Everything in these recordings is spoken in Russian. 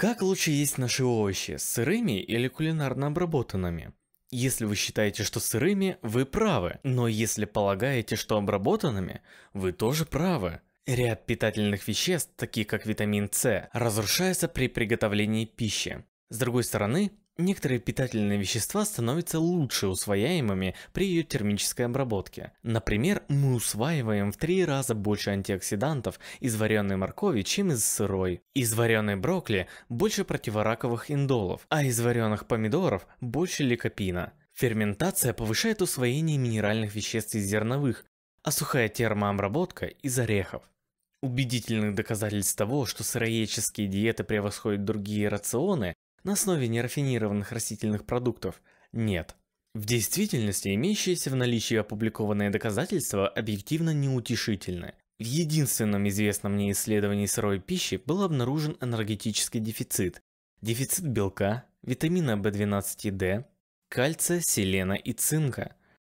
Как лучше есть наши овощи, сырыми или кулинарно обработанными? Если вы считаете, что сырыми, вы правы, но если полагаете, что обработанными, вы тоже правы. Ряд питательных веществ, такие как витамин С, разрушается при приготовлении пищи. С другой стороны, Некоторые питательные вещества становятся лучше усвояемыми при ее термической обработке. Например, мы усваиваем в три раза больше антиоксидантов из вареной моркови, чем из сырой. Из вареной брокколи больше противораковых индолов, а из вареных помидоров больше ликопина. Ферментация повышает усвоение минеральных веществ из зерновых, а сухая термообработка из орехов. Убедительных доказательств того, что сыроедческие диеты превосходят другие рационы, на основе нерафинированных растительных продуктов, нет. В действительности имеющиеся в наличии опубликованные доказательства объективно неутешительны. В единственном известном мне исследовании сырой пищи был обнаружен энергетический дефицит. Дефицит белка, витамина B12 и D, кальция, селена и цинка.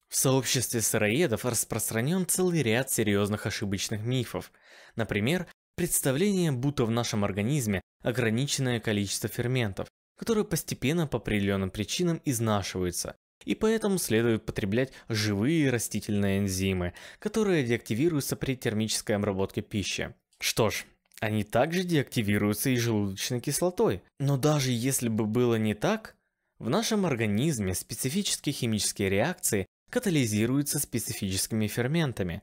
В сообществе сыроедов распространен целый ряд серьезных ошибочных мифов. Например, представление, будто в нашем организме ограниченное количество ферментов, которые постепенно по определенным причинам изнашиваются, и поэтому следует потреблять живые растительные энзимы, которые деактивируются при термической обработке пищи. Что ж, они также деактивируются и желудочной кислотой. Но даже если бы было не так, в нашем организме специфические химические реакции катализируются специфическими ферментами.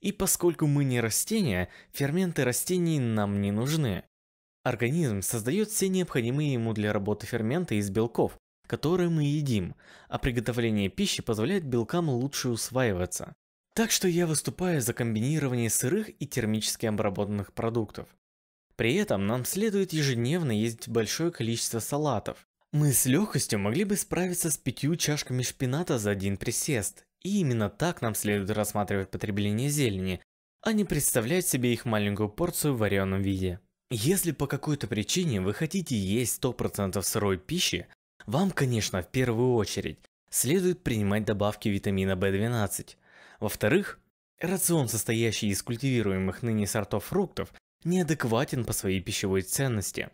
И поскольку мы не растения, ферменты растений нам не нужны. Организм создает все необходимые ему для работы ферменты из белков, которые мы едим, а приготовление пищи позволяет белкам лучше усваиваться. Так что я выступаю за комбинирование сырых и термически обработанных продуктов. При этом нам следует ежедневно есть большое количество салатов. Мы с легкостью могли бы справиться с пятью чашками шпината за один присест, и именно так нам следует рассматривать потребление зелени, а не представлять себе их маленькую порцию в вареном виде. Если по какой-то причине вы хотите есть 100% сырой пищи, вам, конечно, в первую очередь следует принимать добавки витамина B12. Во-вторых, рацион, состоящий из культивируемых ныне сортов фруктов, неадекватен по своей пищевой ценности.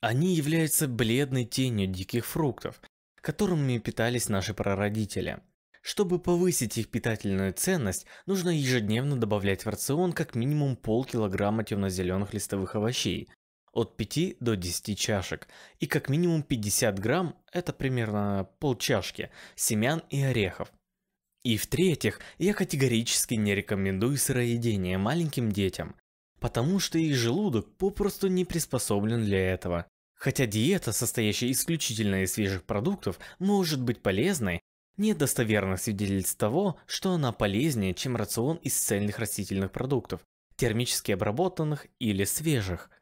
Они являются бледной тенью диких фруктов, которыми питались наши прародители – чтобы повысить их питательную ценность, нужно ежедневно добавлять в рацион как минимум полкилограмма темно-зеленых листовых овощей, от 5 до 10 чашек, и как минимум 50 грамм, это примерно пол чашки семян и орехов. И в-третьих, я категорически не рекомендую сыроедение маленьким детям, потому что их желудок попросту не приспособлен для этого. Хотя диета, состоящая исключительно из свежих продуктов, может быть полезной, нет достоверных свидетельств того, что она полезнее, чем рацион из цельных растительных продуктов, термически обработанных или свежих –